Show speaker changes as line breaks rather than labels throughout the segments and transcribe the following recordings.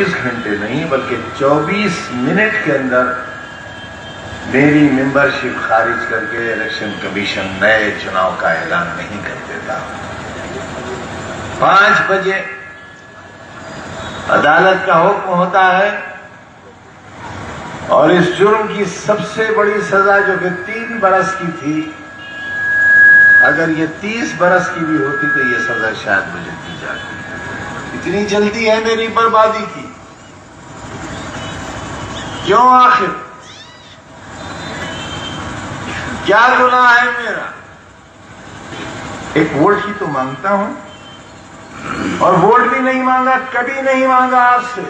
24 घंटे नहीं बल्कि 24 मिनट के अंदर मेरी मेंबरशिप खारिज करके इलेक्शन कमीशन नए चुनाव का ऐलान नहीं कर देता पांच बजे अदालत का हुक्म होता है और इस जुर्म की सबसे बड़ी सजा जो कि तीन बरस की थी अगर ये तीस बरस की भी होती तो ये सजा शायद मुझे दी जाती इतनी जल्दी है मेरी बर्बादी की क्यों आखिर क्या गुना है मेरा एक वोट ही तो मांगता हूं और वोट भी नहीं मांगा कभी नहीं मांगा आपसे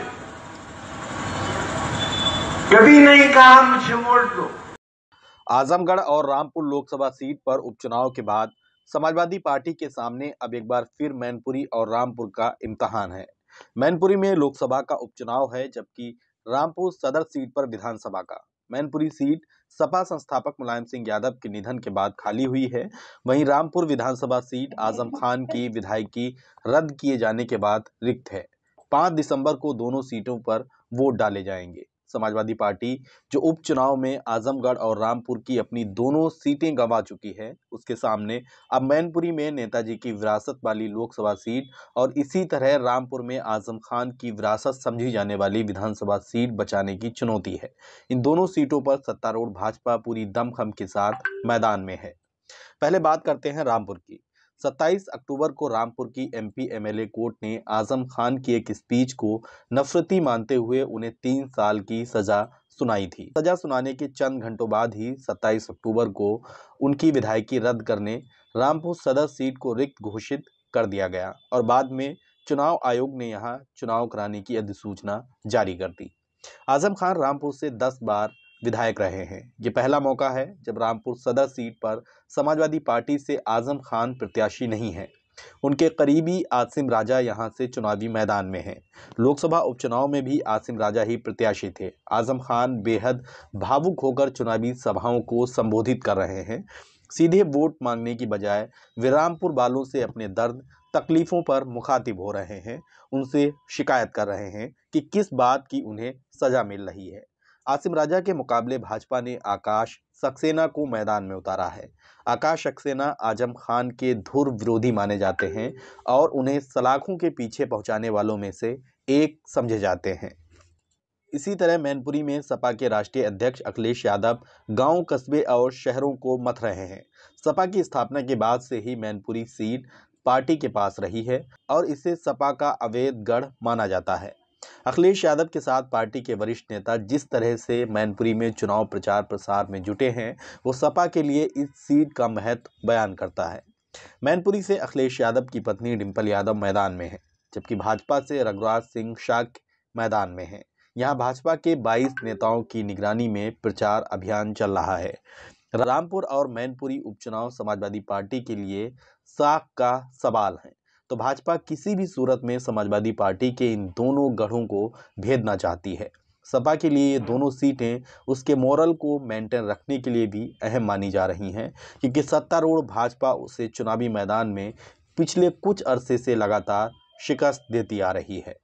कभी नहीं कहा मुझे वोट दो
आजमगढ़ और रामपुर लोकसभा सीट पर उपचुनाव के बाद समाजवादी पार्टी के सामने अब एक बार फिर मैनपुरी और रामपुर का इम्तहान है मैनपुरी में लोकसभा का उपचुनाव है जबकि रामपुर सदर सीट पर विधानसभा का मैनपुरी सीट सपा संस्थापक मुलायम सिंह यादव के निधन के बाद खाली हुई है वहीं रामपुर विधानसभा सीट आजम खान की विधायकी रद्द किए जाने के बाद रिक्त है पाँच दिसंबर को दोनों सीटों पर वोट डाले जाएंगे समाजवादी पार्टी जो उपचुनाव में आजमगढ़ और रामपुर की अपनी दोनों सीटें गंवा चुकी है उसके सामने अब मैनपुरी में नेताजी की विरासत वाली लोकसभा सीट और इसी तरह रामपुर में आजम खान की विरासत समझी जाने वाली विधानसभा सीट बचाने की चुनौती है इन दोनों सीटों पर सत्तारूढ़ भाजपा पूरी दमखम के साथ मैदान में है पहले बात करते हैं रामपुर की 27 अक्टूबर को रामपुर की एमपी एमएलए कोर्ट ने आजम खान की एक स्पीच को नफरती मानते हुए उन्हें तीन साल की सजा सुनाई थी सजा सुनाने के चंद घंटों बाद ही 27 अक्टूबर को उनकी विधायकी रद्द करने रामपुर सदर सीट को रिक्त घोषित कर दिया गया और बाद में चुनाव आयोग ने यहाँ चुनाव कराने की अधिसूचना जारी कर दी आजम खान रामपुर से दस बार विधायक रहे हैं ये पहला मौका है जब रामपुर सदर सीट पर समाजवादी पार्टी से आजम खान प्रत्याशी नहीं हैं उनके करीबी आसिम राजा यहां से चुनावी मैदान में हैं लोकसभा उपचुनाव में भी आसिम राजा ही प्रत्याशी थे आजम खान बेहद भावुक होकर चुनावी सभाओं को संबोधित कर रहे हैं सीधे वोट मांगने की बजाय विरामपुर वालों से अपने दर्द तकलीफ़ों पर मुखातिब हो रहे हैं उनसे शिकायत कर रहे हैं कि किस बात की उन्हें सज़ा मिल रही है आसिम राजा के मुकाबले भाजपा ने आकाश सक्सेना को मैदान में उतारा है आकाश सक्सेना आजम खान के धुर विरोधी माने जाते हैं और उन्हें सलाखों के पीछे पहुंचाने वालों में से एक समझे जाते हैं इसी तरह मैनपुरी में सपा के राष्ट्रीय अध्यक्ष अखिलेश यादव गांव कस्बे और शहरों को मथ रहे हैं सपा की स्थापना के बाद से ही मैनपुरी सीट पार्टी के पास रही है और इसे सपा का अवैध गढ़ माना जाता है अखिलेश यादव के साथ पार्टी के वरिष्ठ नेता जिस तरह से मैनपुरी में चुनाव प्रचार प्रसार में जुटे हैं वो सपा के लिए इस सीट का महत्व बयान करता है मैनपुरी से अखिलेश यादव की पत्नी डिम्पल यादव मैदान में है जबकि भाजपा से रघुराज सिंह शाह मैदान में हैं यहाँ भाजपा के 22 नेताओं की निगरानी में प्रचार अभियान चल रहा है रामपुर और मैनपुरी उपचुनाव समाजवादी पार्टी के लिए साख का सवाल है तो भाजपा किसी भी सूरत में समाजवादी पार्टी के इन दोनों गढ़ों को भेदना चाहती है सपा के लिए ये दोनों सीटें उसके मॉरल को मेंटेन रखने के लिए भी अहम मानी जा रही हैं क्योंकि सत्तारूढ़ भाजपा उसे चुनावी मैदान में पिछले कुछ अरसे से लगातार शिकस्त देती आ रही है